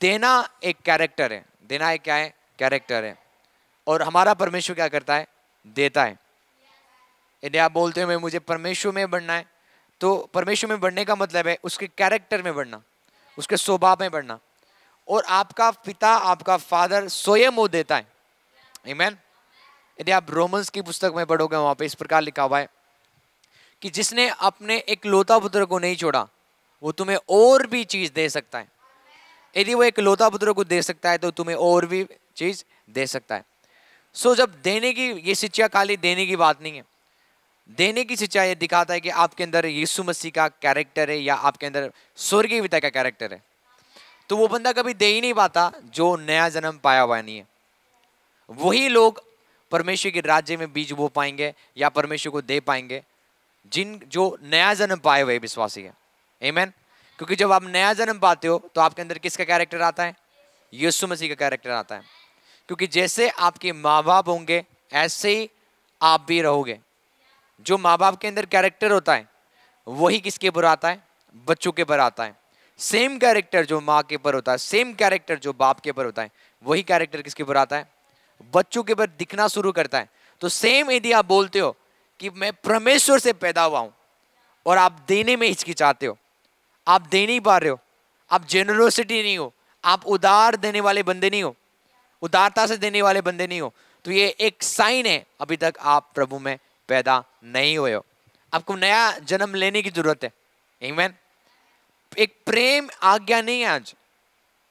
देना एक कैरेक्टर है देना एक क्या है कैरेक्टर है और हमारा परमेश्वर क्या करता है देता है यदि आप बोलते हो मुझे परमेश्वर में बढ़ना है तो परमेश्वर में बढ़ने का मतलब है उसके कैरेक्टर में बढ़ना उसके स्वभाव में बढ़ना और आपका पिता आपका फादर स्वयं वो देता है ईमैन यदि आप रोमन्स की पुस्तक में पढ़ोगे वहाँ पे इस प्रकार लिखा हुआ है कि जिसने अपने एक लोता पुत्र को नहीं छोड़ा वो तुम्हें और भी चीज़ दे सकता है यदि वो एक लोता पुत्र को दे सकता है तो तुम्हें और भी चीज़ दे सकता है सो जब देने की ये शिक्षा खाली देने की बात नहीं है देने की शिक्षा ये दिखाता है कि आपके अंदर यीशु मसीह का कैरेक्टर है या आपके अंदर स्वर्गीय पिता का कैरेक्टर है तो वो बंदा कभी दे ही नहीं पाता जो नया जन्म पाया हुआ नहीं है वही लोग परमेश्वर के राज्य में बीज बो पाएंगे या परमेश्वर को दे पाएंगे जिन जो नया जन्म पाए हुए विश्वासी है एमेन क्योंकि जब आप नया जन्म पाते हो तो आपके अंदर किसका कैरेक्टर आता है यीशु मसीह का कैरेक्टर आता है क्योंकि जैसे आपके माँ बाप होंगे ऐसे ही आप भी रहोगे जो माँ बाप के अंदर कैरेक्टर होता है वही किसके पर आता है बच्चों के पर आता है सेम कैरेक्टर जो माँ के पर होता है सेम कैरेक्टर जो बाप के पर होता है वही कैरेक्टर किसके पर आता है बच्चों के पर दिखना शुरू करता है तो सेम यदि आप बोलते हो कि मैं परमेश्वर से पैदा हुआ हूँ और आप देने में हिचकिचाते हो आप दे नहीं पा रहे हो आप जेनरोसिटी नहीं हो आप उदार देने वाले बंदे नहीं हो उदारता से देने वाले बंदे नहीं हो तो ये एक साइन है अभी तक आप प्रभु में पैदा नहीं हुए हो आपको नया जन्म लेने की जरूरत है Amen? एक प्रेम आज्ञा नहीं है आज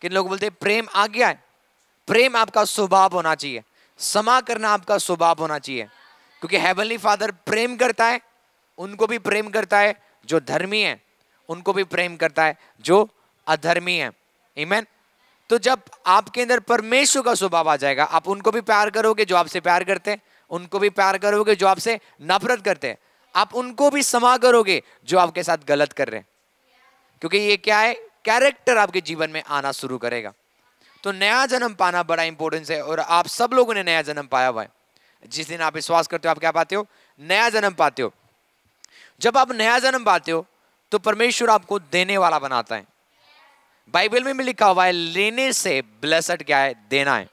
किन लोग बोलते हैं प्रेम आज्ञा है प्रेम आपका स्वभाव होना चाहिए समा करना आपका स्वभाव होना चाहिए क्योंकि हेवनली फादर प्रेम करता है उनको भी प्रेम करता है जो धर्मी है उनको भी प्रेम करता है जो अधर्मी है ईमेन तो जब आपके अंदर परमेश्वर का स्वभाव आ जाएगा आप उनको भी प्यार करोगे जो आपसे प्यार करते हैं उनको भी प्यार करोगे जो आपसे नफरत करते हैं आप उनको भी समा करोगे जो आपके साथ गलत कर रहे हैं क्योंकि ये क्या है कैरेक्टर आपके जीवन में आना शुरू करेगा तो नया जन्म पाना बड़ा इंपॉर्टेंस है और आप सब लोगों ने नया जन्म पाया हुआ है जिस दिन आप विश्वास करते हो आप क्या पाते हो नया जन्म पाते हो जब आप नया जन्म पाते हो तो परमेश्वर आपको देने वाला बनाता है बाइबल में भी लिखा हुआ है लेने से ब्लेसड क्या है देना है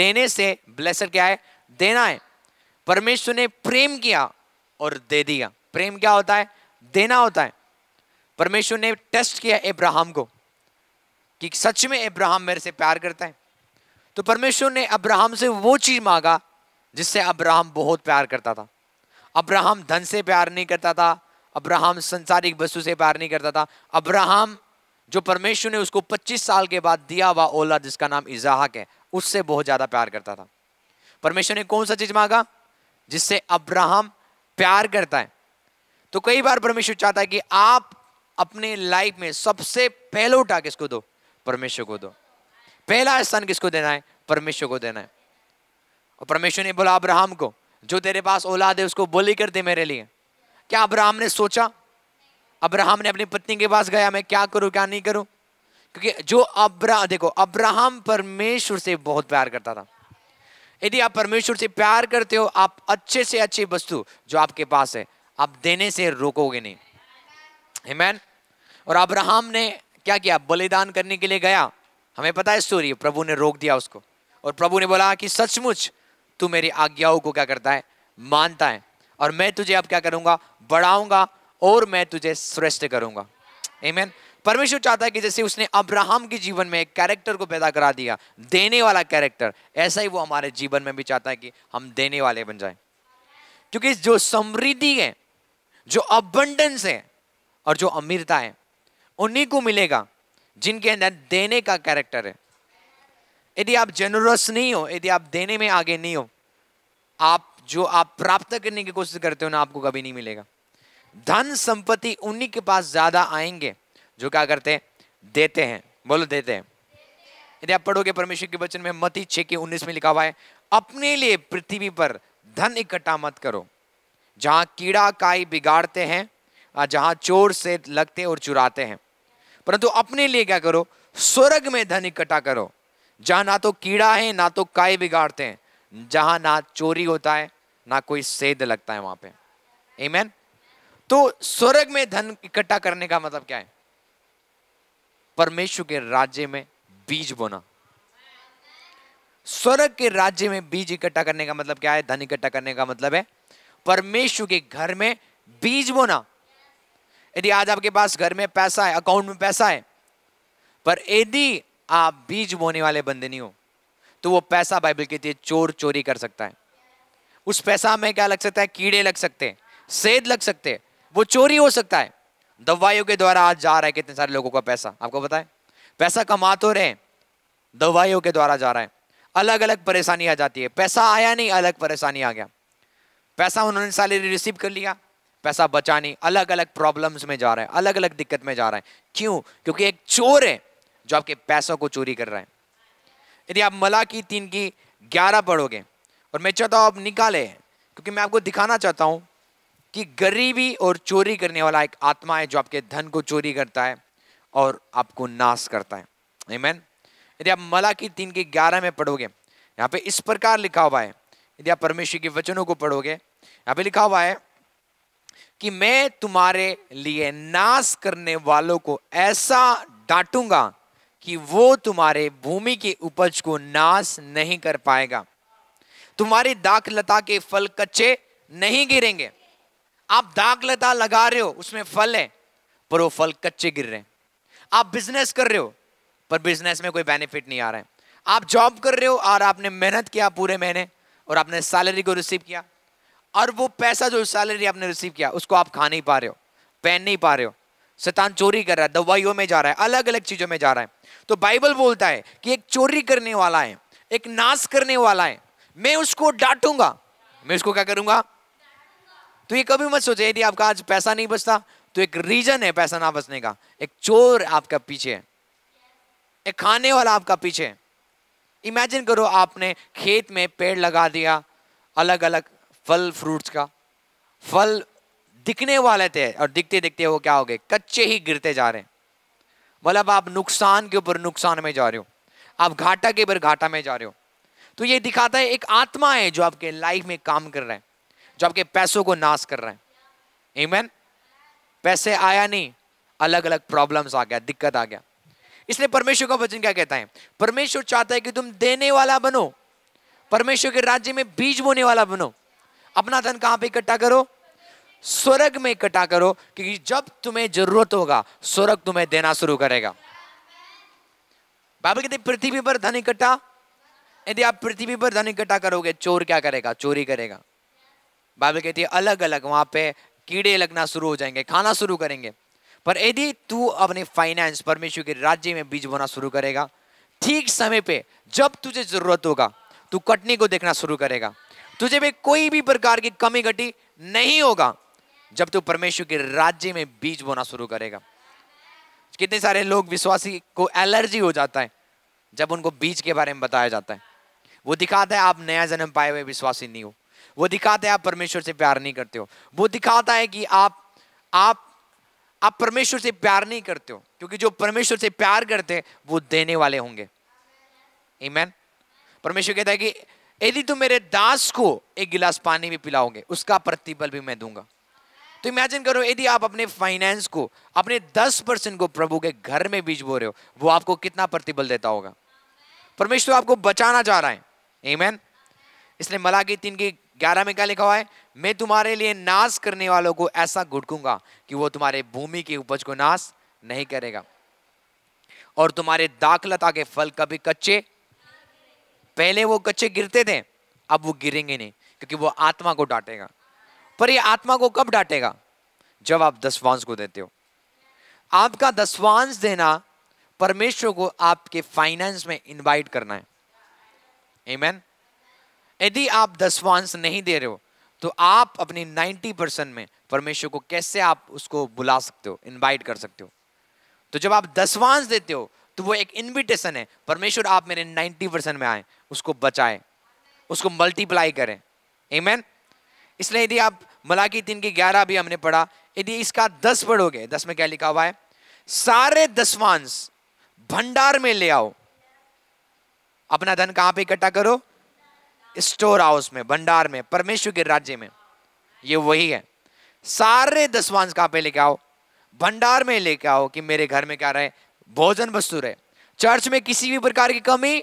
लेने से ब्लेसड क्या है देना है परमेश्वर ने प्रेम किया और दे दिया प्रेम क्या होता है देना होता है परमेश्वर ने टेस्ट किया इब्राहम को कि सच में इब्राहम मेरे से प्यार करता है तो परमेश्वर ने अब्राहम से वो चीज़ मांगा जिससे अब्राहम बहुत प्यार करता था अब्राहम धन से प्यार नहीं करता था अब्राहम संसारिक वस्तु से प्यार नहीं करता था अब्राहम जो परमेश्वर ने उसको 25 साल के बाद दिया हुआ ओला जिसका नाम इजाहक है उससे बहुत ज़्यादा प्यार करता था परमेश्वर ने कौन सा चीज़ मांगा जिससे अब्राहम प्यार करता है तो कई बार परमेश्वर चाहता है कि आप अपने लाइफ में सबसे पहले उठा किसको दो परमेश्वर को दो पहला स्थान किसको देना है परमेश्वर को देना है और परमेश्वर ने बोला अब्राहम को जो तेरे पास औलाद है उसको बोली कर दे मेरे लिए क्या अब्राहम ने सोचा अब्राहम ने अपनी पत्नी के पास गया मैं क्या करूं क्या नहीं करूं क्योंकि जो अब्रा देखो अब्राहम परमेश्वर से बहुत प्यार करता था यदि आप परमेश्वर से प्यार करते हो आप अच्छे से अच्छी वस्तु जो आपके पास है आप देने से रोकोगे नहीं हिमैन और अब्राहम ने क्या किया बलिदान करने के लिए गया हमें पता है स्टोरी प्रभु ने रोक दिया उसको और प्रभु ने बोला कि सचमुच तू मेरी आज्ञाओं को क्या करता है मानता है और मैं तुझे अब क्या करूंगा बढ़ाऊंगा और मैं तुझे श्रेष्ठ करूंगा एमेन परमेश्वर चाहता है कि जैसे उसने अब्राहम के जीवन में एक कैरेक्टर को पैदा करा दिया देने वाला कैरेक्टर ऐसा ही वो हमारे जीवन में भी चाहता है कि हम देने वाले बन जाए क्योंकि जो समृद्धि है जो अबंडेंस है और जो अमीरता है उन्हीं को मिलेगा जिनके अंदर देने का कैरेक्टर है यदि आप जेनरस नहीं हो यदि आप देने में आगे नहीं हो आप जो आप प्राप्त करने की कोशिश करते हो ना आपको कभी नहीं मिलेगा धन संपत्ति उन्हीं के पास ज्यादा आएंगे जो क्या करते हैं देते हैं बोलो देते हैं यदि आप पढ़ोगे परमेश्वर के वचन में मती छे के उन्नीस में लिखा हुआ है अपने लिए पृथ्वी पर धन इकट्ठा मत करो जहां कीड़ा काई बिगाड़ते हैं जहां चोर से लगते और चुराते हैं परंतु अपने लिए क्या करो स्वर्ग में धन इकट्ठा करो जहां ना तो कीड़ा है ना तो काई बिगाड़ते हैं जहां ना चोरी होता है ना कोई सेद लगता है वहां पे एमेन तो स्वर्ग में धन इकट्ठा करने का मतलब क्या है परमेश्वर के राज्य में बीज बोना स्वर्ग के राज्य में बीज इकट्ठा करने का मतलब क्या है धन इकट्ठा करने का मतलब है परमेश्वर के घर में बीज बोना यदि आज आपके पास घर में पैसा है अकाउंट में पैसा है पर यदि आप बीज बोने वाले बंदे नहीं हो तो वो पैसा बाइबल कहती है चोर चोरी कर सकता है उस पैसा में क्या लग सकता है कीड़े लग सकते हैं सेद लग सकते हैं वो चोरी हो सकता है दवाइयों के द्वारा आज जा रहा है कितने सारे लोगों का पैसा आपको बताए पैसा कमा तो रहे दवाइयों के द्वारा जा रहा है अलग अलग परेशानी आ जाती है पैसा आया नहीं अलग परेशानी आ गया पैसा उन्होंने सैलरी रिसीव कर लिया पैसा बचा नहीं अलग अलग प्रॉब्लम्स में जा रहा है अलग अलग दिक्कत में जा रहा है क्यों क्योंकि एक चोर है जो आपके पैसों को चोरी कर रहा है यदि आप मला की तीन की ग्यारह पढ़ोगे और मैं चाहता हूँ आप निकाले क्योंकि मैं आपको दिखाना चाहता हूँ कि गरीबी और चोरी करने वाला एक आत्मा है जो आपके धन को चोरी करता है और आपको नाश करता है मैन यदि आप मला की तीन के ग्यारह में पढ़ोगे यहाँ पे इस प्रकार लिखा हुआ है यदि आप परमेश्वर के वचनों को पढ़ोगे यहाँ पे लिखा हुआ है कि मैं तुम्हारे लिए नाश करने वालों को ऐसा डांटूंगा कि वो तुम्हारे भूमि की उपज को नाश नहीं कर पाएगा तुम्हारी दाख लता के फल कच्चे नहीं गिरेंगे आप दाख लता लगा रहे हो उसमें फल है पर वो फल कच्चे गिर रहे हैं आप बिजनेस कर रहे हो पर बिजनेस में कोई बेनिफिट नहीं आ रहा है आप जॉब कर रहे हो और आपने मेहनत किया पूरे महीने और आपने सैलरी को रिसीव किया और वो पैसा जो सैलरी आपने रिसीव किया उसको आप खा नहीं पा रहे हो पहन नहीं पा रहे हो शैतान चोरी कर रहा है दवाइयों में जा रहा है अलग अलग चीजों में जा रहा है तो बाइबल बोलता है कि एक चोरी करने वाला है एक नाश करने वाला है मैं उसको डांटूंगा मैं उसको क्या करूंगा तो ये कभी मत सोचे यदि आपका आज पैसा नहीं बचता तो एक रीजन है पैसा ना बचने का एक चोर आपका पीछे एक खाने वाला आपका पीछे इमेजिन करो आपने खेत में पेड़ लगा दिया अलग अलग फल फ्रूट्स का फल दिखने वाले थे और दिखते दिखते वो क्या हो गए कच्चे ही गिरते जा रहे हैं मतलब आप नुकसान के ऊपर नुकसान में जा रहे हो आप घाटा के ऊपर घाटा में जा रहे हो तो ये दिखाता है एक आत्मा है जो आपके लाइफ में काम कर रहा है जो आपके पैसों को नाश कर रहा है एमैन पैसे आया नहीं अलग अलग प्रॉब्लम्स आ गया दिक्कत आ गया इसलिए परमेश्वर का वचन क्या कहता है परमेश्वर चाहता है कि तुम देने वाला बनो परमेश्वर के राज्य में बीज बोने वाला बनो अपना धन कहां पे इकट्ठा करो स्वर्ग में इकट्ठा करो क्योंकि जब तुम्हें जरूरत होगा स्वर्ग तुम्हें देना शुरू करेगा बाबा कहते पृथ्वी पर धन इकट्ठा यदि आप पृथ्वी पर धन इकट्ठा करोगे चोर क्या करेगा चोरी करेगा बाइबल कहती है अलग अलग वहां पे कीड़े लगना शुरू हो जाएंगे खाना शुरू करेंगे पर यदि तू अपने फाइनेंस परमेश्वर के राज्य में बीज बोना शुरू करेगा ठीक समय पे जब तुझे जरूरत होगा तू कटनी को देखना शुरू करेगा तुझे भी कोई भी प्रकार की कमी घटी नहीं होगा जब तू परमेश्वर के राज्य में बीज बोना शुरू करेगा कितने सारे लोग विश्वासी को एलर्जी हो जाता है जब उनको बीज के बारे में बताया जाता है वो दिखाता है आप नया जन्म पाए हुए विश्वासी नहीं हो वो दिखाता है आप परमेश्वर से प्यार नहीं करते हो वो दिखाता है कि आप आप आप परमेश्वर से प्यार नहीं करते हो क्योंकि जो परमेश्वर से प्यार करते हैं वो देने वाले होंगे ईमैन परमेश्वर कहता है कि यदि तुम मेरे दास को एक गिलास पानी भी पिलाओगे उसका प्रतिफल भी मैं दूंगा तो इमेजिन करो यदि आप अपने फाइनेंस को अपने दस परसेंट को प्रभु के घर में बीज बो रहे हो वो आपको कितना प्रतिबल देता होगा परमेश्वर आपको बचाना चाह रहा है एमेन इसलिए मलाकी तीन की ग्यारह में क्या लिखा हुआ है मैं तुम्हारे लिए नाश करने वालों को ऐसा घुटकूंगा कि वो तुम्हारे भूमि की उपज को नाश नहीं करेगा और तुम्हारे दाखलता के फल कभी कच्चे पहले वो कच्चे गिरते थे अब वो गिरेंगे नहीं क्योंकि वो आत्मा को डांटेगा पर ये आत्मा को कब डांटेगा जब आप दसवांश को देते हो आपका दसवांश देना परमेश्वर को आपके फाइनेंस में इनवाइट करना है एमेन यदि आप दसवांश नहीं दे रहे हो तो आप अपनी नाइन्टी परसेंट में परमेश्वर को कैसे आप उसको बुला सकते हो इनवाइट कर सकते हो तो जब आप दसवांश देते हो तो वो एक इनविटेशन है परमेश्वर आप मेरे नाइन्टी परसेंट में आए उसको बचाए उसको मल्टीप्लाई करें एमेन इसलिए यदि आप मलाकी तीन की ग्यारह भी हमने पढ़ा यदि इसका दस पढ़ोगे दस में क्या लिखा हुआ है सारे दसवांश भंडार में ले आओ अपना धन कहां पे इकट्ठा करो स्टोर हाउस में भंडार में परमेश्वर के राज्य में ये वही है सारे दसवांश कहां पे लेके आओ भंडार में लेके आओ कि मेरे घर में क्या रहे भोजन वस्तु रहे चर्च में किसी भी प्रकार की कमी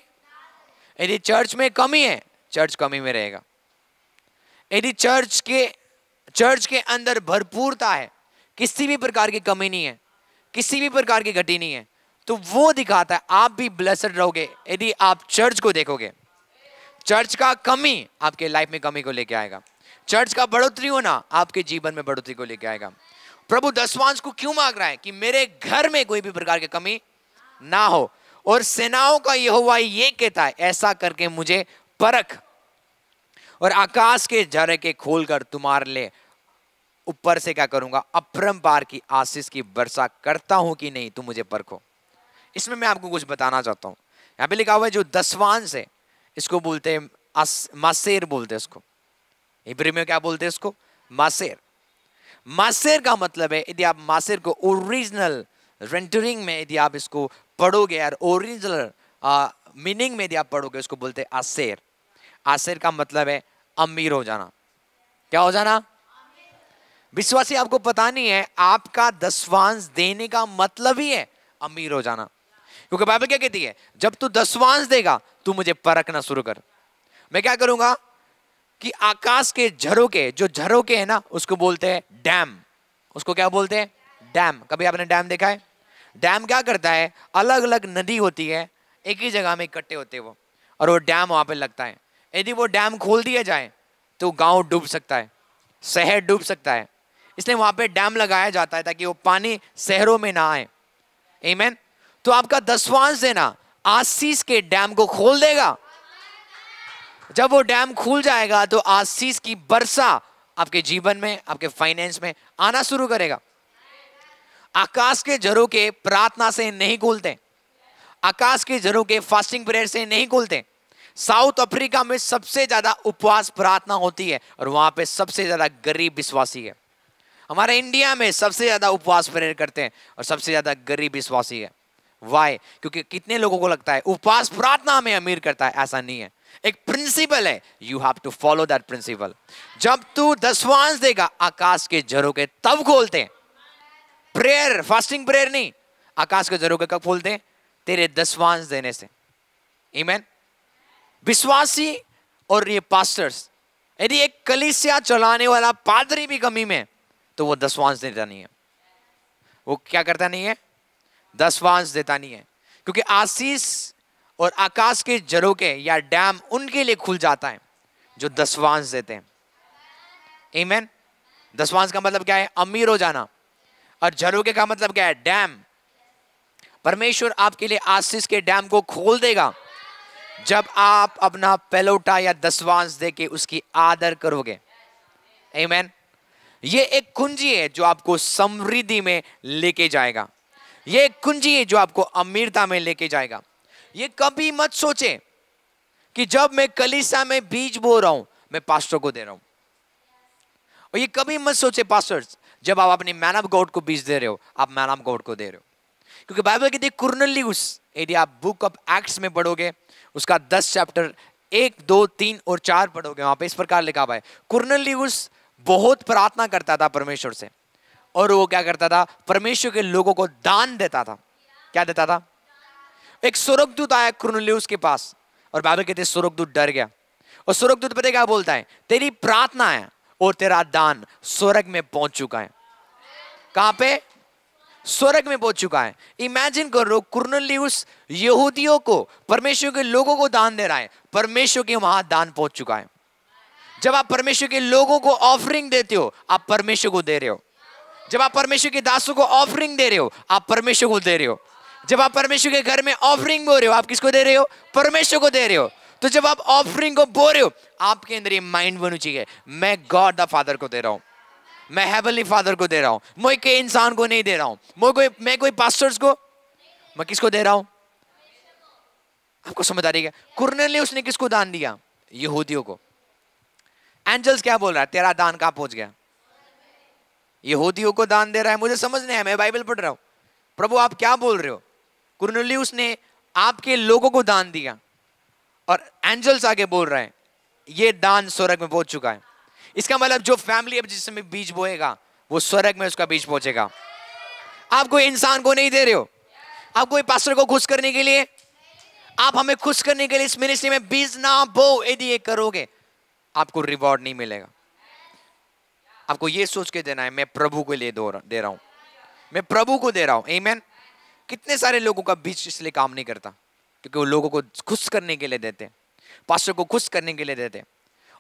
यदि चर्च में कमी है चर्च कमी में रहेगा यदि चर्च के चर्च के अंदर भरपूरता है किसी भी प्रकार की कमी नहीं है किसी भी प्रकार की घटी नहीं है तो वो दिखाता है आप भी ब्लेसड रहोगे यदि आप चर्च को देखोगे चर्च का कमी आपके लाइफ में कमी को लेके आएगा चर्च का बढ़ोतरी होना आपके जीवन में बढ़ोतरी को लेके आएगा प्रभु दसवांश को क्यों मांग रहा है कि मेरे घर में कोई भी प्रकार की कमी ना हो और सेनाओं का यह हुआ ये कहता है ऐसा करके मुझे परख और आकाश के के खोलकर तुम्हारे लिए ऊपर से क्या करूंगा अपरम पार की आशीष की वर्षा करता हूं कि नहीं तुम मुझे परखो इसमें मैं आपको कुछ बताना चाहता हूँ यहाँ पे लिखा हुआ है जो दसवांश है इसको बोलते हैं मासेर बोलते हैं इसको इब्री में क्या बोलते हैं इसको मासेर मासेर का मतलब है यदि आप मासेर को ओरिजिनल रेंटरिंग में यदि आप इसको पढ़ोगे यार ओरिजिनल मीनिंग में यदि आप पढ़ोगे उसको बोलते हैं आसेर आसेर का मतलब है अमीर हो जाना क्या हो जाना विश्वासी आपको पता नहीं है आपका दसवांश देने का मतलब ही है अमीर हो जाना क्योंकि बाइबल क्या कहती है जब तू दसवांश देगा तू मुझे परखना शुरू कर मैं क्या करूंगा कि आकाश के झरोके जो झरोके है ना उसको बोलते हैं डैम उसको क्या बोलते हैं डैम कभी आपने डैम देखा है डैम क्या करता है अलग अलग नदी होती है एक ही जगह में इकट्ठे होते वो और वो डैम वहां पे लगता है यदि वो डैम खोल दिया जाए तो गांव डूब सकता है शहर डूब सकता है इसलिए वहां पे डैम लगाया जाता है ताकि वो पानी शहरों में ना आए एमेन तो आपका दसवांश देना आशीष के डैम को खोल देगा जब वो डैम खुल जाएगा तो आशीष की वर्षा आपके जीवन में आपके फाइनेंस में आना शुरू करेगा आकाश के जरो के प्रार्थना से नहीं खुलते आकाश के जरो के फास्टिंग प्रेयर से नहीं खुलते साउथ अफ्रीका में सबसे ज्यादा उपवास प्रार्थना होती है और वहां पे सबसे ज्यादा गरीब विश्वासी है हमारे इंडिया में सबसे ज्यादा उपवास प्रेयर करते हैं और सबसे ज्यादा गरीब विश्वासी है वाई क्योंकि कितने लोगों को लगता है उपवास प्रार्थना में अमीर करता है ऐसा नहीं है एक प्रिंसिपल है you have to follow that principle जब तू दसवांश देगा आकाश के झरोके तब खोलते हैं प्रेयर फास्टिंग प्रेयर नहीं आकाश के झरोके कब खोलते हैं तेरे दसवांश देने से इमेन विश्वासी और ये पास्टर्स यदि एक कलिसिया चलाने वाला पादरी भी कमी में तो वो दसवांश देता नहीं है वो क्या करता नहीं है दसवां देता नहीं है क्योंकि आशीष और आकाश के जरोके या डैम उनके लिए खुल जाता है जो दसवांश देते हैं एमेन दसवांश का मतलब क्या है अमीर हो जाना और झरोके का मतलब क्या है डैम परमेश्वर आपके लिए आशीष के डैम को खोल देगा जब आप अपना पेलोटा या दसवांश दे के उसकी आदर करोगे एमेन ये एक कुंजी है जो आपको समृद्धि में लेके जाएगा ये कुंजी है जो आपको अमीरता में लेके जाएगा ये कभी मत सोचे कि जब मैं कलिसा में बीज बो रहा हूं मैं पास्टर को दे रहा हूं और ये कभी मत सोचे पास्टर जब आप अपनी मैन ऑफ गॉड को बीज दे रहे हो आप मैन ऑफ गॉड को दे रहे हो क्योंकि बाइबल की देखिए कुरनलियस यदि आप बुक ऑफ एक्ट्स में पढ़ोगे उसका दस चैप्टर एक दो तीन और चार पढ़ोगे वहां पे इस प्रकार लिखा हुआ है कुरनलियस बहुत प्रार्थना करता था परमेश्वर से और वो क्या करता था परमेश्वर के लोगों को दान देता था क्या देता था एक स्वर्गदूत आया क्रोनल्यूस के पास और बाबे कहते स्वर्गदूत डर गया और स्वर्गदूत पता क्या बोलता है तेरी प्रार्थना है और तेरा दान स्वर्ग में पहुंच चुका है कहां पे स्वर्ग में पहुंच चुका है इमेजिन करो कुरनलियस यहूदियों को परमेश्वर के लोगों को दान दे रहा है परमेश्वर के वहां दान पहुंच चुका है जब आप परमेश्वर के लोगों को ऑफरिंग देते हो आप परमेश्वर को दे रहे हो जब आप परमेश्वर के दासों को ऑफरिंग दे रहे हो आप परमेश्वर को दे रहे हो जब आप परमेश्वर के घर में ऑफरिंग बो रहे हो आप किसको दे रहे हो परमेश्वर को दे रहे हो तो जब आप ऑफरिंग को बो रहे हो आपके अंदर ये माइंड बनू चाहिए मैं गॉड द फादर को दे रहा हूँ मैं हैवनली फादर को दे रहा हूँ मैं कई इंसान को नहीं दे रहा हूँ मैं कोई मैं कोई पास्टर्स को मैं किसको दे रहा हूँ आपको समझ आ रही है कुरनेल उसने किसको दान दिया यहूदियों को एंजल्स क्या बोल रहा है तेरा दान कहाँ पहुंच गया यहूदियों को दान दे रहा है मुझे समझ नहीं आया मैं बाइबल पढ़ रहा हूं प्रभु आप क्या बोल रहे हो कुरनलियस उसने आपके लोगों को दान दिया और एंजल्स आगे बोल रहे हैं ये दान स्वर्ग में पहुंच चुका है इसका मतलब जो फैमिली अब जिसमें बीज बोएगा वो स्वर्ग में उसका बीज पहुंचेगा आप कोई इंसान को नहीं दे रहे हो आप कोई पास्टर को खुश करने के लिए आप हमें खुश करने के लिए इस मिनिस्ट्री में बीज ना बो यदि ये करोगे आपको रिवॉर्ड नहीं मिलेगा आपको ये सोच के देना है मैं प्रभु को ले दो दे रहा हूं मैं प्रभु को दे रहा हूं एमेन कितने सारे लोगों का बीच इसलिए काम नहीं करता क्योंकि वो लोगों को खुश करने के लिए देते पास्टर को खुश करने के लिए देते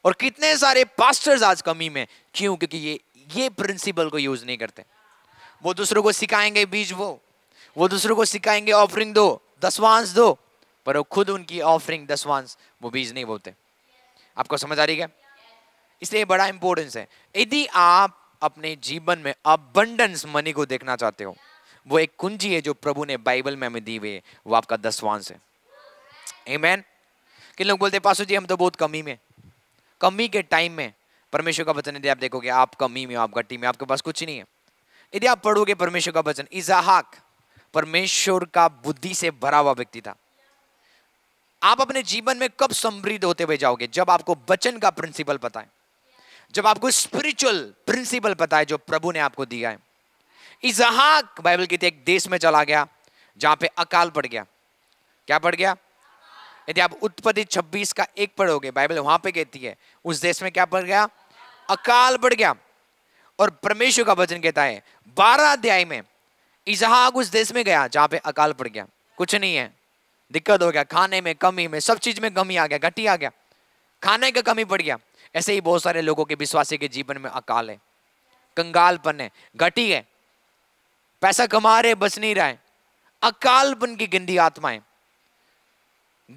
और कितने सारे पास्टर्स आज कमी में क्यों क्योंकि ये ये प्रिंसिपल को यूज नहीं करते वो दूसरों को सिखाएंगे बीज वो वो दूसरों को सिखाएंगे ऑफरिंग दो दसवांश दो पर वो खुद उनकी ऑफरिंग दसवांश वो बीज नहीं बोलते आपको समझ आ रही है इसलिए बड़ा इंपॉर्टेंस है यदि आप अपने जीवन में अबंडेंस मनी को देखना चाहते हो वो एक कुंजी है जो प्रभु ने बाइबल में हमें दी हुई है वो आपका दसवांश है एमेन कि लोग बोलते पासो जी हम तो बहुत कमी में कमी के टाइम में परमेश्वर का वचन यदि आप देखोगे आप कमी में हो आप गट्टी में आपके पास कुछ नहीं है यदि आप पढ़ोगे परमेश्वर का वचन इजाहाक परमेश्वर का बुद्धि से भरा हुआ व्यक्ति था आप अपने जीवन में कब समृद्ध होते हुए जाओगे जब आपको वचन का प्रिंसिपल पता है जब आपको स्पिरिचुअल प्रिंसिपल पता है जो प्रभु ने आपको दिया है इजहाक बाइबल की एक देश में चला गया जहां पे अकाल पड़ गया क्या पड़ गया यदि आप उत्पत्ति 26 का एक पढ़ोगे बाइबल वहां पे कहती है उस देश में क्या पड़ गया अकाल पड़ गया और परमेश्वर का वचन कहता है बारह अध्याय में इजहाक उस देश में गया जहां पे अकाल पड़ गया कुछ नहीं है दिक्कत हो गया खाने में कमी में सब चीज में कमी आ गया घटी आ गया खाने का कमी पड़ गया ऐसे ही बहुत सारे लोगों के विश्वासी के जीवन में अकाल है कंगालपन है घटी है पैसा कमा रहे बच नहीं रहा है अकालपन की गंदी आत्माएं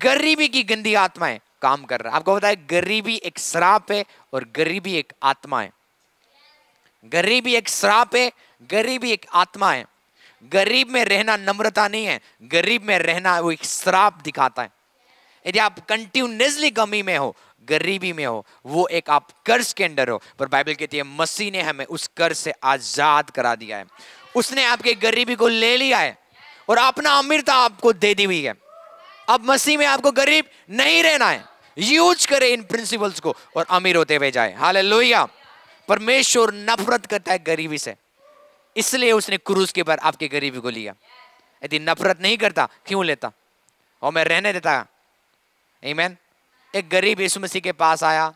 गरीबी की गंदी आत्माएं काम कर रहा है आपको बताया गरीबी एक श्राप है और गरीबी एक आत्मा है गरीबी एक श्राप है गरीबी एक आत्मा है गरीब में रहना नम्रता नहीं है गरीब में रहना वो एक श्राप दिखाता है यदि आप कंटिन्यूसली कमी में हो गरीबी में हो वो एक आप कर्ज के अंदर हो पर बाइबल कहती है मसीह ने हमें उस कर्ज से आज़ाद करा दिया है उसने आपके गरीबी को ले लिया है और अपना अमीरता आपको दे दी हुई है अब मसीह में आपको गरीब नहीं रहना है यूज करें इन प्रिंसिपल्स को और अमीर होते हुए जाए हाल लोहिया परमेश्वर नफरत करता है गरीबी से इसलिए उसने क्रूज के पर आपके गरीबी को लिया यदि नफरत नहीं करता क्यों लेता और मैं रहने देता ईमैन एक गरीब यीशु मसीह के पास आया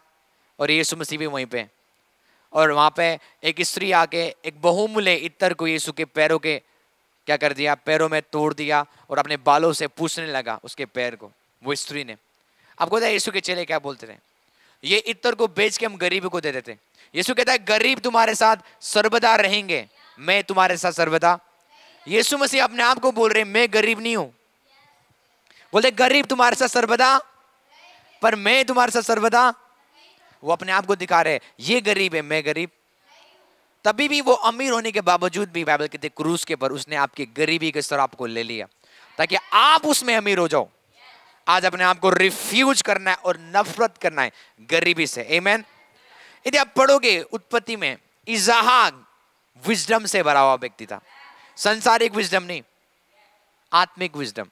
और यीशु मसीह भी वहीं पे और वहाँ पे एक स्त्री आके एक बहुमूल्य इतर को यीशु के पैरों के क्या कर दिया पैरों में तोड़ दिया और अपने बालों से पूछने लगा उसके पैर को वो स्त्री ने आपको कहता है यीशु के चेले क्या बोलते थे ये इतर को बेच के हम गरीब को दे देते यीशु कहता है गरीब तुम्हारे साथ सर्वदा रहेंगे मैं तुम्हारे साथ सर्वदा यीशु मसीह अपने आप को बोल रहे मैं गरीब नहीं हूं बोलते गरीब तुम्हारे साथ सर्वदा पर मैं तुम्हारे साथ सर्वदा वो अपने आप को दिखा रहे ये गरीब है मैं गरीब तभी भी वो अमीर होने के बावजूद भी बाइबल कहते क्रूस के पर उसने आपकी गरीबी के स्तर आपको ले लिया ताकि आप उसमें अमीर हो जाओ आज अपने आप को रिफ्यूज करना है और नफरत करना है गरीबी से मैन यदि आप पढ़ोगे उत्पत्ति में इजहाग विजडम से भरा हुआ व्यक्ति था संसारिक विजडम नहीं आत्मिक विजडम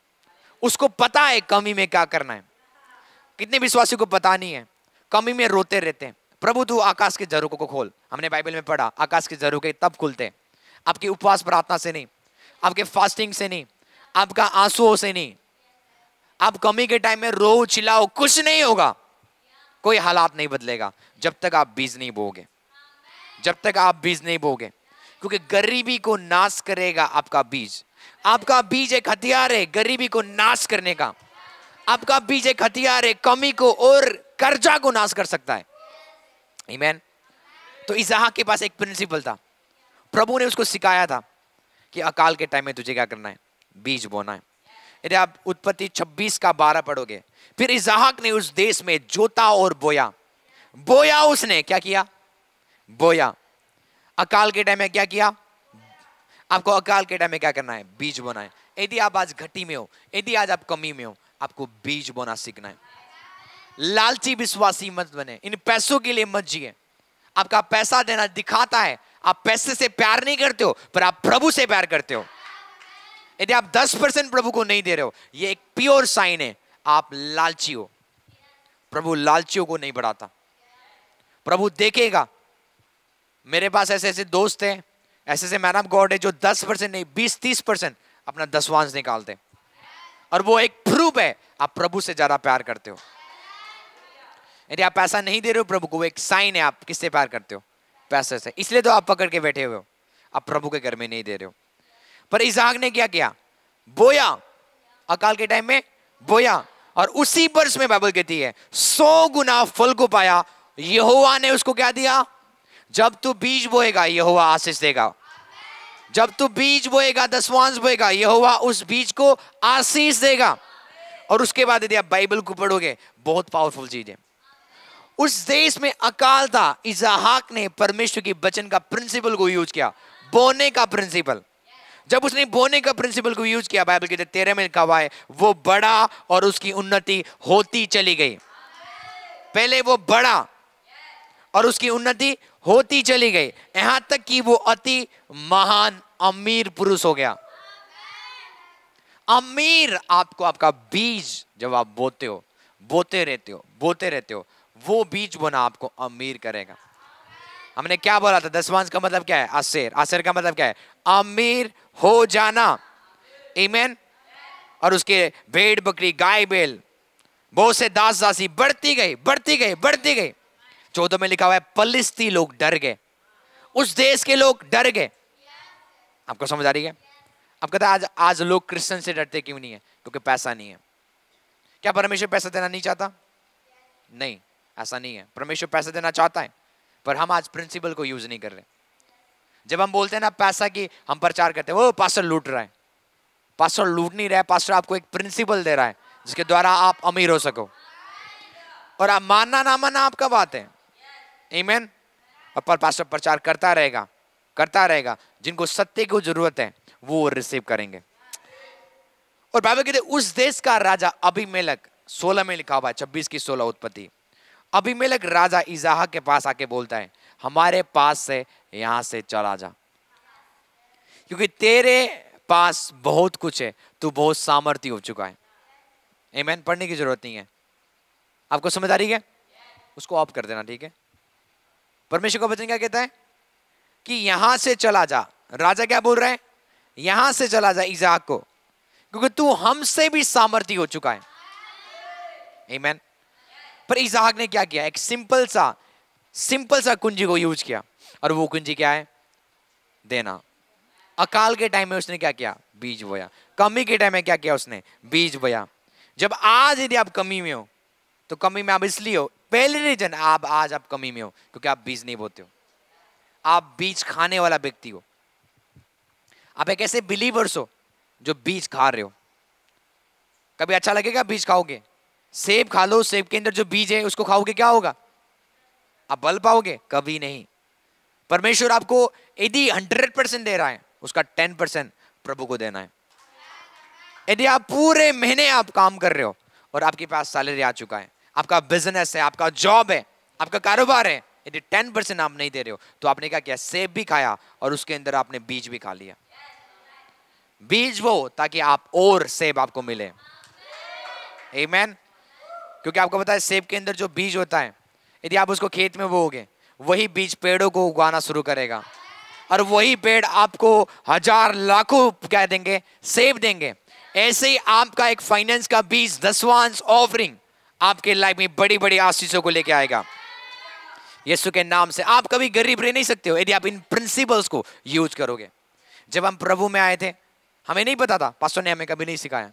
उसको पता है कमी में क्या करना है कितने विश्वासी को पता नहीं है कमी में रोते रहते हैं प्रभु तू आकाश के झरोकों को खोल हमने बाइबल में पढ़ा आकाश के झरोके तब खुलते हैं आपके उपवास प्रार्थना से नहीं आपके फास्टिंग से नहीं आपका आंसुओं से नहीं आप कमी के टाइम में रो चिल्लाओ कुछ नहीं होगा कोई हालात नहीं बदलेगा जब तक आप बीज नहीं बोगे जब तक आप बीज नहीं बोगे क्योंकि गरीबी को नाश करेगा आपका बीज आपका बीज एक हथियार है गरीबी को नाश करने का आपका बीज एक हथियार है कमी को और कर्जा को नाश कर सकता है Amen. तो इसहा के पास एक प्रिंसिपल था प्रभु ने उसको सिखाया था कि अकाल के टाइम में तुझे क्या करना है बीज बोना है यदि आप उत्पत्ति 26 का 12 पढ़ोगे फिर इजहाक ने उस देश में जोता और बोया बोया उसने क्या किया बोया अकाल के टाइम में क्या किया आपको अकाल के टाइम में क्या करना है बीज बोना है यदि आप आज घटी में हो यदि आज आप कमी में हो आपको बीज बोना सीखना है लालची विश्वासी मत बने इन पैसों के लिए मत जिए आपका पैसा देना दिखाता है आप पैसे से प्यार नहीं करते हो पर आप प्रभु से प्यार करते हो यदि आप 10 परसेंट प्रभु को नहीं दे रहे हो ये एक प्योर साइन है आप लालची हो प्रभु लालचियों को नहीं बढ़ाता प्रभु देखेगा मेरे पास ऐसे ऐसे दोस्त हैं ऐसे ऐसे मैन ऑफ गॉड है जो 10 परसेंट नहीं 20 30 परसेंट अपना दसवांश निकालते हैं और वो एक प्रूफ है आप प्रभु से ज्यादा प्यार करते हो यदि आप पैसा नहीं दे रहे हो प्रभु को वो एक साइन है आप किससे प्यार करते हो पैसे से इसलिए तो आप पकड़ के बैठे हुए हो आप प्रभु के घर में नहीं दे रहे हो पर इजाक ने क्या किया बोया अकाल के टाइम में बोया और उसी वर्ष में बाइबल कहती है सौ गुना फल को पाया यहोवा ने उसको क्या दिया जब तू बीज बोएगा यहोवा आशीष देगा जब तू बीज बोएगा दसवांश बोएगा यहोवा उस बीज को आशीष देगा और उसके बाद यदि आप बाइबल को पढ़ोगे बहुत पावरफुल चीज है उस देश में अकाल था इजहाक ने परमेश्वर की वचन का प्रिंसिपल को यूज किया बोने का प्रिंसिपल जब उसने बोने का प्रिंसिपल को यूज किया बाइबल के तेरह में लिखा हुआ है वो बड़ा और उसकी उन्नति होती चली गई पहले वो बड़ा और उसकी उन्नति होती चली गई यहां तक कि वो अति महान अमीर पुरुष हो गया अमीर आपको आपका बीज जब आप बोते हो बोते रहते हो बोते रहते हो वो बीज बोना आपको अमीर करेगा हमने क्या बोला था दसवांश का मतलब क्या है आशेर आशेर का मतलब क्या है अमीर हो जाना इमेन और उसके भेड़ बकरी गाय बैल बहुत से दास दासी बढ़ती गई बढ़ती गई बढ़ती गई चौदह में लिखा हुआ है पलिस्ती लोग डर गए उस देश के लोग डर गए आपको समझ आ रही है आप कहते आज आज लोग क्रिश्चियन से डरते क्यों नहीं है क्योंकि पैसा नहीं है क्या परमेश्वर पैसा देना नहीं चाहता नहीं ऐसा नहीं है परमेश्वर पैसा देना चाहता है पर हम आज प्रिंसिपल को यूज नहीं कर रहे जब हम बोलते हैं ना पैसा की हम प्रचार करते हैं वो पास्टर लूट रहा है पास्टर लूट नहीं रहा है पास्टर आपको एक प्रिंसिपल दे रहा है जिसके द्वारा आप अमीर हो सको और आप मानना ना मानना आपका बात है Amen? अपर पास्टर प्रचार करता रहेगा करता रहेगा जिनको सत्य की जरूरत है वो, रिसीव करेंगे और बाबा कहते उस देश का राजा अभिमेलक सोलह में लिखा हुआ है छब्बीस की सोलह उत्पत्ति अभिमेलक राजा इजाहा के पास आके बोलता है हमारे पास से यहां से चला जा क्योंकि तेरे पास बहुत कुछ है तू बहुत सामर्थ्य हो चुका है एमेन पढ़ने की जरूरत नहीं है आपको समझ आ रही है उसको ऑफ कर देना ठीक है परमेश्वर का वचन क्या कहता है कि यहां से चला जा राजा क्या बोल रहे हैं यहां से चला जा इजाक को क्योंकि तू हमसे भी सामर्थ्य हो चुका है Amen. पर इजाक ने क्या किया एक सिंपल सा सिंपल सा कुंजी को यूज किया और वो कुंजी क्या है देना अकाल के टाइम में उसने क्या किया बीज बोया कमी के टाइम में क्या किया उसने बीज बोया जब आज यदि आप कमी में हो तो कमी में आप इसलिए हो पहले रीजन आप आज आप कमी में हो क्योंकि आप बीज नहीं बोते हो आप बीज खाने वाला व्यक्ति हो आप एक ऐसे बिलीवर्स हो जो बीज खा रहे हो कभी अच्छा लगेगा बीज खाओगे सेब खा लो सेब के अंदर जो बीज है उसको खाओगे क्या होगा आप बल पाओगे कभी नहीं परमेश्वर आपको यदि हंड्रेड परसेंट दे रहा है उसका टेन परसेंट प्रभु को देना है यदि आप पूरे महीने आप काम कर रहे हो और आपके पास सैलरी आ चुका है आपका बिजनेस है आपका जॉब है आपका कारोबार है यदि टेन परसेंट आप नहीं दे रहे हो तो आपने क्या किया सेब भी खाया और उसके अंदर आपने बीज भी खा लिया बीज वो ताकि आप और सेब आपको मिले मैन क्योंकि आपको पता है सेब के अंदर जो बीज होता है यदि आप उसको खेत में बोगे वही बीज पेड़ों को उगाना शुरू करेगा और वही पेड़ आपको हजार लाखों क्या देंगे सेब देंगे ऐसे ही आपका एक फाइनेंस का बीज दसवांश ऑफरिंग आपके लाइफ में बड़ी बड़ी आशीषों को लेके आएगा यीशु के नाम से आप कभी गरीब रह नहीं सकते हो यदि आप इन प्रिंसिपल्स को यूज करोगे जब हम प्रभु में आए थे हमें नहीं पता था पास्टर ने हमें कभी नहीं सिखाया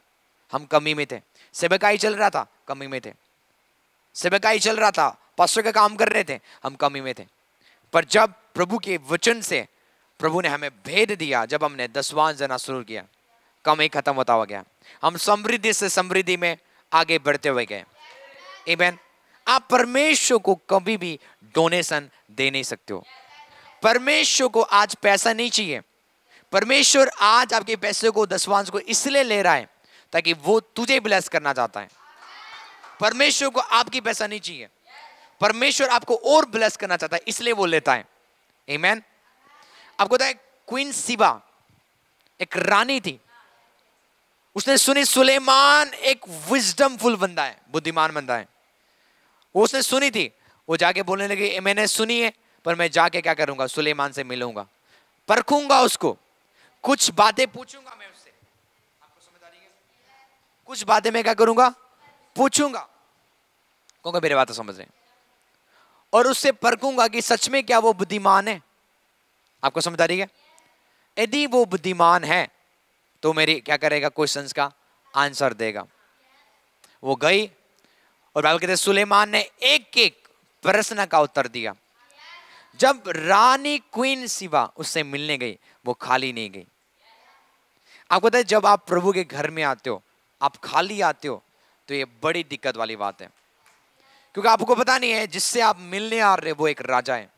हम कमी में थे सेबकाई चल रहा था कमी में थे सेबकाई चल रहा था पास्टर का काम कर रहे थे हम कमी में थे पर जब प्रभु के वचन से प्रभु ने हमें भेद दिया जब हमने दसवां जना शुरू किया कमी खत्म होता हुआ गया हम समृद्धि से समृद्धि में आगे बढ़ते हुए गए एमेन आप परमेश्वर को कभी भी डोनेशन दे नहीं सकते हो परमेश्वर को आज पैसा नहीं चाहिए परमेश्वर आज आपके पैसे को दसवांश को इसलिए ले रहा है ताकि वो तुझे ब्लेस करना चाहता है परमेश्वर को आपकी पैसा नहीं चाहिए परमेश्वर आपको और ब्लेस करना चाहता है इसलिए वो लेता है एमेन आपको है क्वीन सिबा एक रानी थी उसने सुनी सुलेमान एक विजडमफुल बंदा है बुद्धिमान बंदा है वो उसने सुनी थी वो जाके बोलने लगे मैंने सुनी है पर मैं जाके क्या करूंगा सुलेमान से मिलूंगा परखूंगा उसको कुछ बातें पूछूंगा मैं उससे आपको समझ आ रही है कुछ बातें मैं क्या करूंगा पूछूंगा क्योंकि मेरी बात समझ रहे और उससे परखूंगा कि सच में क्या वो बुद्धिमान है आपको समझ आ रही है यदि वो बुद्धिमान है तो मेरी क्या करेगा क्वेश्चन का आंसर देगा वो गई और बाइबल कहते सुलेमान ने एक एक प्रश्न का उत्तर दिया जब रानी क्वीन सिवा उससे मिलने गई वो खाली नहीं गई आपको पता है जब आप प्रभु के घर में आते हो आप खाली आते हो तो ये बड़ी दिक्कत वाली बात है क्योंकि आपको पता नहीं है जिससे आप मिलने आ रहे वो एक राजा है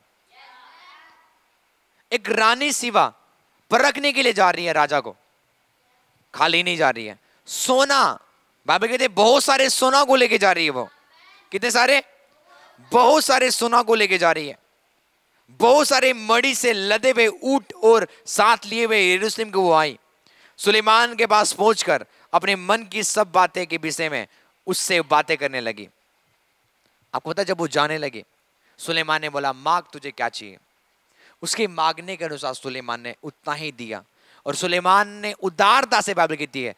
एक रानी सिवा परखने के लिए जा रही है राजा को खाली नहीं जा रही है सोना बाबा कहते बहुत सारे सोना को लेके जा रही है वो कितने सारे बहुत सारे सोना को लेके जा रही है बहुत सारे मड़ी से लदे हुए ऊट और साथ लिए हुए यरूशलेम को वो आई सुलेमान के पास पहुंचकर अपने मन की सब बातें के विषय में उससे बातें करने लगी आपको पता जब वो जाने लगे सुलेमान ने बोला माग तुझे क्या चाहिए उसके मांगने के अनुसार सुलेमान ने उतना ही दिया और सुलेमान ने उदारता से बाइबल की है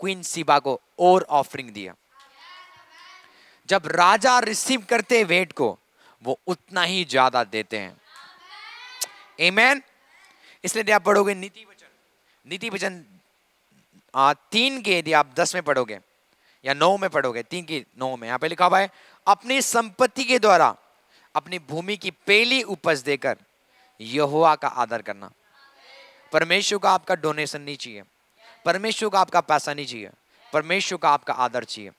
क्वीन सीबा को और ऑफरिंग दिया जब राजा रिसीव करते वेट को वो उतना ही ज्यादा देते हैं एमेन इसलिए आप पढ़ोगे नीति वचन नीति वचन तीन के यदि आप दस में पढ़ोगे या नौ में पढ़ोगे तीन की नौ में यहां पे लिखा हुआ है अपनी संपत्ति के द्वारा अपनी भूमि की पहली उपज देकर यहुआ का आदर करना परमेश्वर का आपका डोनेशन नहीं चाहिए परमेश्वर का आपका पैसा नहीं चाहिए परमेश्वर का आपका आदर चाहिए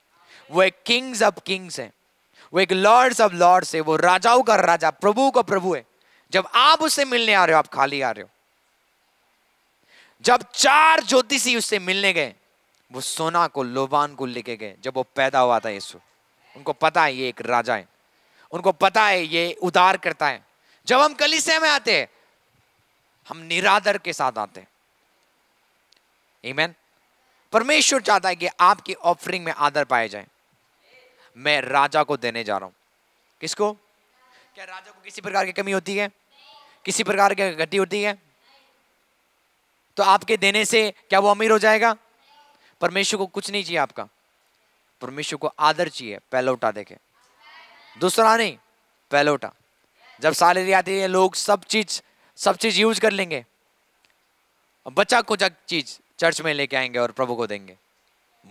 वो एक किंग्स ऑफ किंग्स है वो एक लॉर्ड्स ऑफ लॉर्ड्स है वो राजाओं का राजा प्रभु का प्रभु है जब आप उससे मिलने आ रहे हो आप खाली आ रहे हो जब चार ज्योतिषी उससे मिलने गए वो सोना को लोबान को लेके गए जब वो पैदा हुआ था यीशु उनको पता है ये एक राजा है उनको पता है ये उदार करता है जब हम कलिसिया में आते हैं हम निरादर के साथ आते हैं परमेश्वर चाहता है कि आपकी ऑफरिंग में आदर पाए जाए मैं राजा को देने जा रहा हूं किसको क्या राजा को किसी प्रकार की कमी होती है किसी प्रकार की घटी होती है तो आपके देने से क्या वो अमीर हो जाएगा परमेश्वर को कुछ नहीं चाहिए आपका परमेश्वर को आदर चाहिए पैलोटा देखे दूसरा नहीं पहलौटा जब सालेरी आती है लोग सब चीज सब चीज यूज कर लेंगे बचा कुचा चीज चर्च में लेके आएंगे और प्रभु को देंगे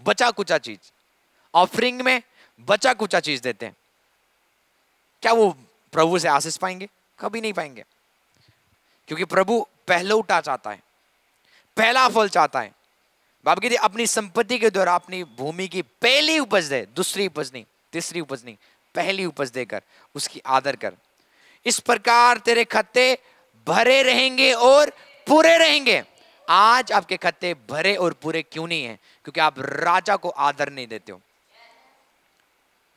बचा कुचा चीज ऑफरिंग में बचा कुचा चीज देते हैं क्या वो प्रभु से आशीष पाएंगे कभी नहीं पाएंगे क्योंकि प्रभु पहले उठा चाहता है पहला फल चाहता है बाबा कहते अपनी संपत्ति के द्वारा अपनी भूमि की पहली उपज दे दूसरी उपज नहीं तीसरी उपज नहीं पहली उपज देकर उसकी आदर कर इस प्रकार तेरे खत्ते भरे रहेंगे और पूरे रहेंगे आज आपके खत्ते भरे और पूरे क्यों नहीं है क्योंकि आप राजा को आदर नहीं देते हो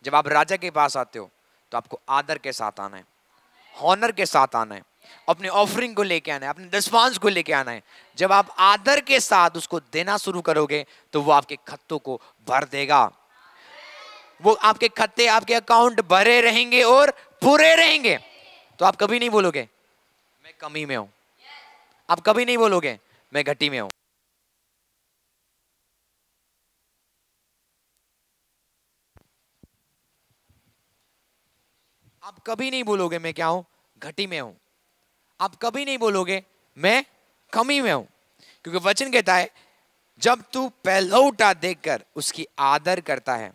जब आप राजा के पास आते हो तो आपको आदर के साथ आना है हॉनर के साथ आना है अपने ऑफरिंग को लेके आना है अपने दसवांश को लेके आना है जब आप आदर के साथ उसको देना शुरू करोगे तो वो आपके खत्तों को भर देगा वो आपके खत्ते आपके अकाउंट भरे रहेंगे और पूरे रहेंगे तो आप कभी नहीं बोलोगे कमी में हूं आप कभी नहीं बोलोगे मैं घटी में हूं आप कभी नहीं बोलोगे मैं क्या हूं घटी में हूं आप कभी नहीं बोलोगे मैं कमी में हूं क्योंकि वचन कहता है जब तू पहलौटा देखकर उसकी आदर करता है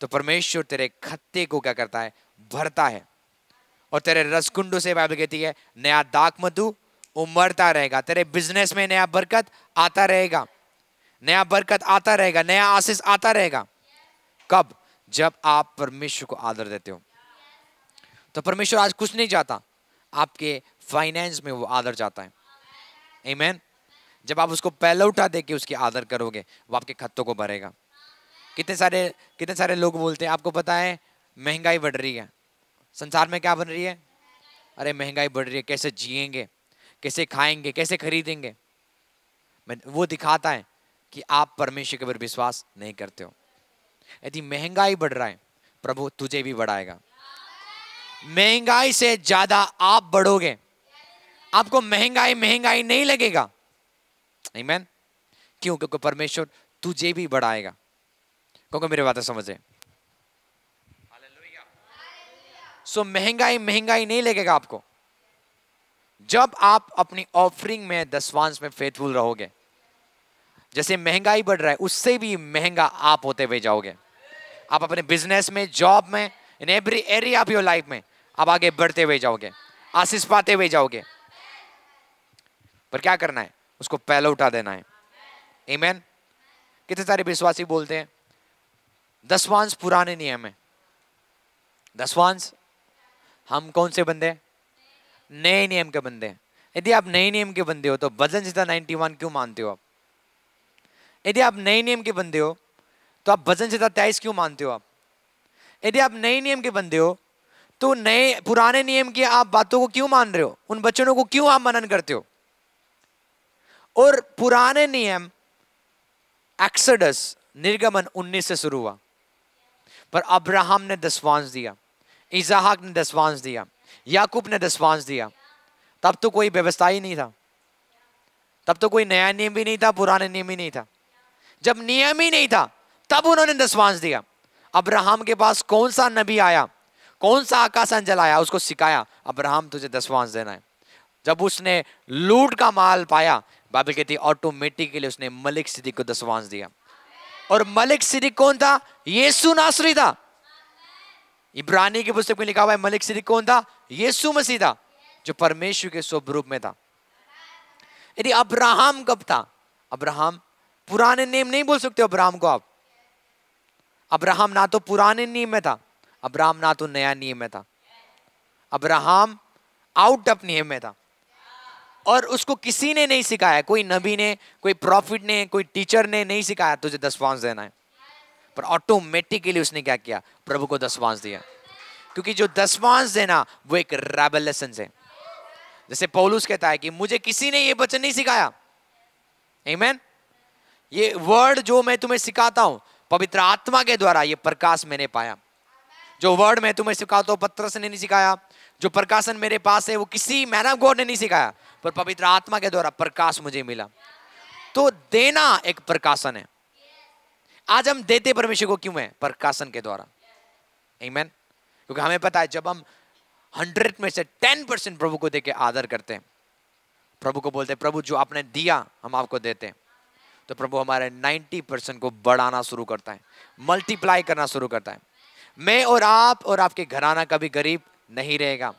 तो परमेश्वर तेरे खत्ते को क्या करता है भरता है और तेरे रसकुंडू से बाइबल कहती है नया दाक मधु उमरता रहेगा तेरे बिजनेस में नया बरकत आता रहेगा नया बरकत आता रहेगा नया आशीष आता रहेगा कब जब आप परमेश्वर को आदर देते हो तो परमेश्वर आज कुछ नहीं चाहता आपके फाइनेंस में वो आदर चाहता है Amen. जब आप उसको पहले उठा देके उसकी आदर करोगे वो आपके खत्तों को भरेगा कितने सारे कितने सारे लोग बोलते हैं आपको पता है महंगाई बढ़ रही है संसार में क्या बन रही है अरे महंगाई बढ़ रही है कैसे जिएंगे कैसे खाएंगे कैसे खरीदेंगे वो दिखाता है कि आप परमेश्वर के ऊपर विश्वास नहीं करते हो यदि महंगाई बढ़ रहा है प्रभु तुझे भी बढ़ाएगा महंगाई से ज्यादा आप बढ़ोगे आपको महंगाई महंगाई नहीं लगेगा नहीं मैन क्यों क्योंकि परमेश्वर तुझे भी बढ़ाएगा क्योंकि मेरी बातें समझे सो महंगाई महंगाई नहीं लगेगा आपको जब आप अपनी ऑफरिंग में दसवांश में फेथफुल रहोगे जैसे महंगाई बढ़ रहा है उससे भी महंगा आप होते हुए जाओगे आप अपने बिजनेस में जॉब में in every area of your life में आप आगे बढ़ते हुए जाओगे आशीष पाते हुए जाओगे पर क्या करना है उसको पहले उठा देना है ईमेन कितने सारे विश्वासी बोलते हैं दसवांश पुराने नियम है दसवांश हम कौन से बंदे नए नियम के बंदे यदि आप नए नियम के बंदे हो तो सीधा सीता वन क्यों मानते हो आप यदि आप नए नियम के बंदे हो तो आप वजन सीधा तेईस क्यों मानते हो आप यदि आप नए नियम के बंदे हो तो नए पुराने नियम की आप बातों को क्यों मान रहे हो उन बच्चनों को क्यों आप मनन करते हो और पुराने नियम एक्सडस निर्गमन 19 से शुरू हुआ पर अब्राहम ने दसवांश दिया इजहाक ने दसवांश दिया याकूब ने दसवांश दिया तब तो कोई व्यवस्था ही नहीं था तब तो कोई नया नियम भी नहीं था पुराने नियम ही नहीं था जब नियम ही नहीं था तब उन्होंने दसवांश दिया अब्राहम के पास कौन सा नबी आया कौन सा आकाश जलाया आया उसको सिखाया अब्राहम तुझे दसवांश देना है जब उसने लूट का माल पाया बाबी कहती ऑटोमेटिकली उसने मलिक सिद्दीक को दसवांश दिया और मलिक सिद्दीक कौन था यीशु नासरी था इब्रानी की पुस्तक में लिखा हुआ है मलिक सिरी कौन था यीशु मसीह था जो परमेश्वर के स्वरूप में था यदि अब्राहम कब था अब्राहम पुराने नेम नहीं बोल सकते अब्राहम को आप अब्राहम ना तो पुराने नियम में था अब्राहम ना तो नया नियम में था अब्राहम आउट ऑफ नियम में था और उसको किसी ने नहीं सिखाया कोई नबी ने कोई प्रॉफिट ने कोई टीचर ने नहीं सिखाया तुझे पांच देना है पर ऑटोमेटिकली उसने क्या किया प्रभु को दसवांश दिया क्योंकि जो दसवांश देना वो एक रेबल लेसन है जैसे पौलुस कहता है कि मुझे किसी ने ये वचन नहीं सिखाया Amen? ये वर्ड जो मैं तुम्हें सिखाता हूं पवित्र आत्मा के द्वारा ये प्रकाश मैंने पाया जो वर्ड मैं तुम्हें सिखाता हूं पत्रस ने नहीं सिखाया जो प्रकाशन मेरे पास है वो किसी मैन ऑफ गॉड ने नहीं सिखाया पर पवित्र आत्मा के द्वारा प्रकाश मुझे मिला तो देना एक प्रकाशन है आज हम देते परमेश्वर को क्यों है प्रकाशन के द्वारा मैन क्योंकि हमें पता है जब हम हंड्रेड में से टेन परसेंट प्रभु को देके आदर करते हैं प्रभु को बोलते हैं प्रभु जो आपने दिया हम आपको देते हैं तो प्रभु हमारे नाइन्टी परसेंट को बढ़ाना शुरू करता है मल्टीप्लाई करना शुरू करता है मैं और आप और आपके घराना कभी गरीब नहीं रहेगा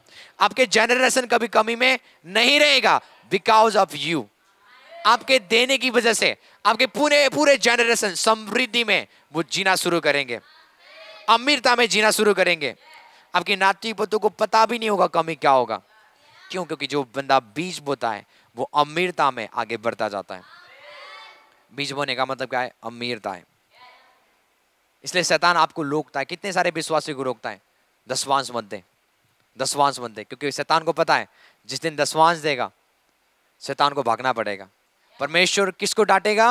आपके जनरेशन कभी कमी में नहीं रहेगा बिकॉज ऑफ यू आपके देने की वजह से आपके पूरे पूरे जनरेशन समृद्धि में वो जीना शुरू करेंगे अमीरता में जीना शुरू करेंगे आपके नाती पोतों को पता भी नहीं होगा कमी क्या होगा क्यों क्योंकि जो बंदा बीज बोता है वो अमीरता में आगे बढ़ता जाता है बीज बोने का मतलब क्या है अमीरता है इसलिए शैतान आपको रोकता है कितने सारे विश्वासी को रोकता है दसवांश मत दे दसवांश मत दे क्योंकि शैतान को पता है जिस दिन दसवांश देगा शैतान को भागना पड़ेगा परमेश्वर किसको डांटेगा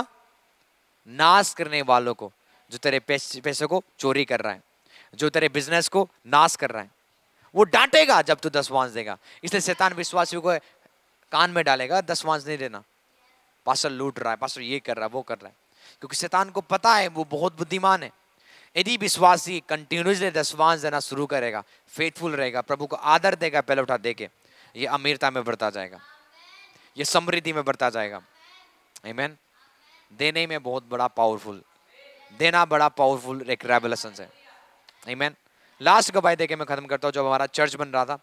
नाश करने वालों को जो तेरे पैसे को चोरी कर रहा है जो तेरे बिजनेस को नाश कर रहा है वो डांटेगा जब तू दसवांश देगा इसलिए शैतान विश्वासियों को कान में डालेगा दसवांश नहीं देना पास्टर लूट रहा है पास्टर ये कर रहा है वो कर रहा है क्योंकि शैतान को पता है वो बहुत बुद्धिमान है यदि विश्वासी कंटिन्यूसली दसवांश देना शुरू करेगा फेथफुल रहेगा प्रभु को आदर देगा पहले उठा दे के ये अमीरता में बढ़ता जाएगा ये समृद्धि में बढ़ता जाएगा एमेन देने में बहुत बड़ा पावरफुल देना बड़ा पावरफुल एक रेवलेशन है एमेन लास्ट गवाही देके मैं ख़त्म करता हूँ जब हमारा चर्च बन रहा था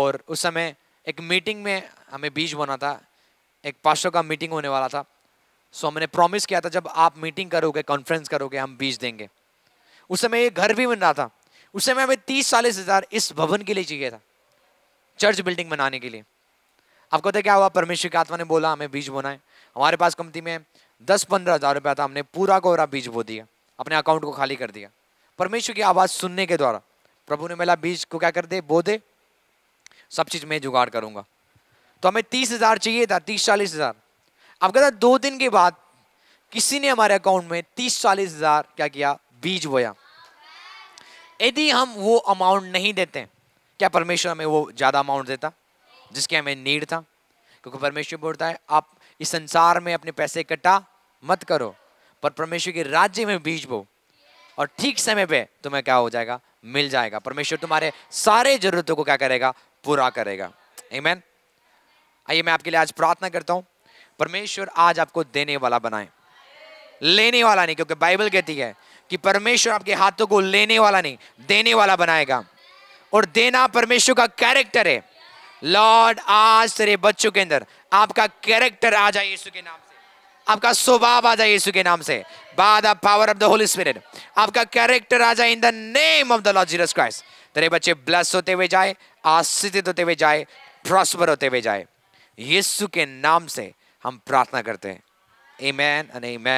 और उस समय एक मीटिंग में हमें बीज बोना था एक पास्टर का मीटिंग होने वाला था सो हमने प्रॉमिस किया था जब आप मीटिंग करोगे कॉन्फ्रेंस करोगे हम बीज देंगे उस समय ये घर भी बन रहा था उस समय हमें तीस चालीस हज़ार इस भवन के लिए चाहिए था चर्च बिल्डिंग बनाने के लिए आपको तो क्या हुआ परमेश्वर की आत्मा ने बोला हमें बीज बोना है हमारे पास कंपनी में दस पंद्रह हज़ार रुपया था हमने पूरा कोरा बीज बो दिया अपने अकाउंट को खाली कर दिया परमेश्वर की आवाज़ सुनने के द्वारा प्रभु ने मेरा बीज को क्या कर दे बो दे सब चीज़ मैं जुगाड़ करूंगा तो हमें तीस हज़ार चाहिए था तीस चालीस हज़ार अब कहता दो दिन के बाद किसी ने हमारे अकाउंट में तीस चालीस हज़ार क्या किया बीज बोया यदि हम वो अमाउंट नहीं देते क्या परमेश्वर हमें वो ज़्यादा अमाउंट देता जिसके हमें नीड था क्योंकि परमेश्वर बोलता है आप इस संसार में अपने पैसे इकट्ठा मत करो पर परमेश्वर के राज्य में बीज बो और ठीक समय पे तुम्हें क्या हो जाएगा मिल जाएगा परमेश्वर तुम्हारे सारे जरूरतों को क्या करेगा पूरा करेगा एमेन आइए मैं आपके लिए आज प्रार्थना करता हूं परमेश्वर आज आपको देने वाला बनाए लेने वाला नहीं क्योंकि बाइबल कहती है कि परमेश्वर आपके हाथों को लेने वाला नहीं देने वाला बनाएगा और देना परमेश्वर का कैरेक्टर है लॉर्ड आज तेरे बच्चों के अंदर आपका कैरेक्टर आ जाए यीशु के नाम से आपका स्वभाव आ जाए यीशु के नाम से by the power of the holy spirit आपका कैरेक्टर आ जाए in the name of the lord Jesus Christ तेरे बच्चे ब्लस होते हुए जाए आश्रित होते हुए जाए प्रॉस्पर होते हुए जाए यीशु के नाम से हम प्रार्थना करते हैं amen and a man